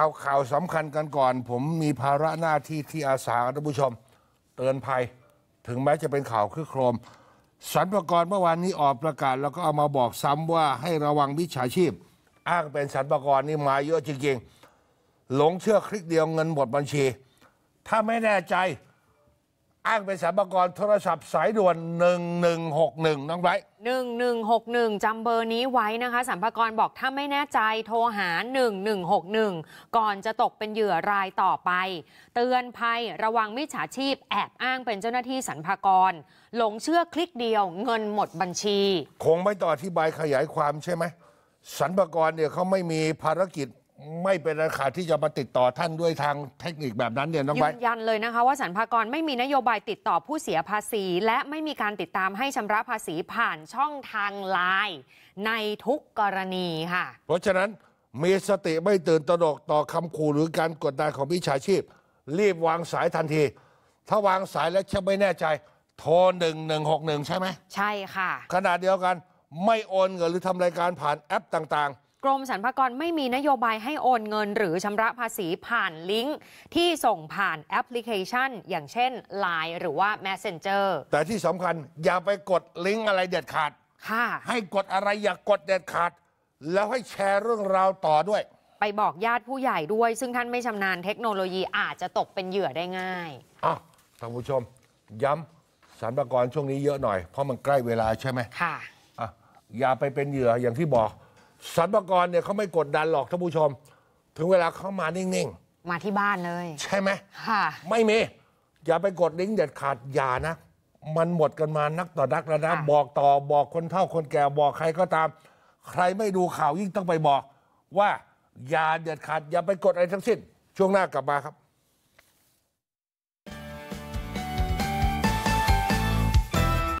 เอาข่าวสำคัญกันก่อน ผมมีภาระหน้าที่ที่อาสาท่านผู้ชม เตือนภัยถึงแม้จะเป็นข่าวคือโครมสรรพากรเมื่อวานนี้ออกประกาศ แล้วก็เอามาบอกซ้ำว่าให้ระวังวิชาชีพ อ้างเป็นสรรพากรนี่มาเยอะจริงๆ หลงเชื่อคลิกเดียวเงินหมดบัญชี ถ้าไม่แน่ใจอ้างเป็นสามพากรโทรศัพท์สายด่วน 1161 น้องไบรท์1161 จำเบอร์นี้ไว้นะคะ สัมภากรบอกถ้าไม่แน่ใจโทรหา 1161 ก่อนจะตกเป็นเหยื่อรายต่อไป เตือนภัยระวังมิจฉาชีพแอบอ้างเป็นเจ้าหน้าที่สัมภากร หลงเชื่อคลิกเดียว เงินหมดบัญชี คงไม่ต่ออธิบายขยายความใช่ไหมสรรพากรเนี่ยเขาไม่มีภารกิจไม่เป็นราคาที่จะมาติดต่อท่านด้วยทางเทคนิคแบบนั้นเนี่ยน้องยืใบรนยันเลยนะคะว่าสรรพากรไม่มีนโยบายติดต่อผู้เสียภาษี และไม่มีการติดตามให้ชำระภาษีผ่านช่องทางไลน์ในทุกกรณีค่ะเพราะฉะนั้นมีสติไม่ตื่นตระหนกต่อคำขู่หรือการกดดันของวิชาชีพ รีบวางสายทันที ถ้าวางสายแล้วจะไม่แน่ใจโทร1161 ใช่ไหมใช่ค่ะขณะเดียวกันไม่โอนเงินหรือทำรายการผ่านแอปต่างรมสรรพากรไม่มีนโยบายให้โอนเงิน หรือชำระภาษีผ่านลิงก์ที่ส่งผ่านแอปพลิเคชัน อย่างเช่น Line หรือว่า Messenger แต่ที่สำคัญอย่าไปกดลิงก์อะไรเด็ดขาด ค่ะ ให้กดอะไรอย่ากกดเด็ดขาด แล้วให้แชร์เรื่องราวต่อด้วย ไปบอกญาติผู้ใหญ่ด้วย ซึ่งท่านไม่ชำนาญเทคโนโลยีอาจจะตกเป็นเหยื่อได้ง่าย อ่ะ ท่านผู้ชม ย้ำสรรพากรช่วงนี้เยอะหน่อยเพราะมันใกล้เวลาใช่ไหมค่ะอ่ะอย่าไปเป็นเหยื่ออย่างที่บอกสรรพากรเนี่ยเขาไม่กดดันหรอกท่านผู้ชม ถึงเวลาเขามานิ่งๆ มาที่บ้านเลย ใช่ไหมค่ะไม่มี อย่าไปกดลิงก์เด็ดขาดอย่านะ มันหมดกันมานักต่อนักแล้วนะะบอกต่อบอกคนเฒ่าคนแก่บอกใครก็ตาม ใครไม่ดูข่าวยิ่งต้องไปบอก ว่า อย่าเด็ดขาด อย่าไปกดอะไรทั้งสิ้น ช่วงหน้ากลับมาครับ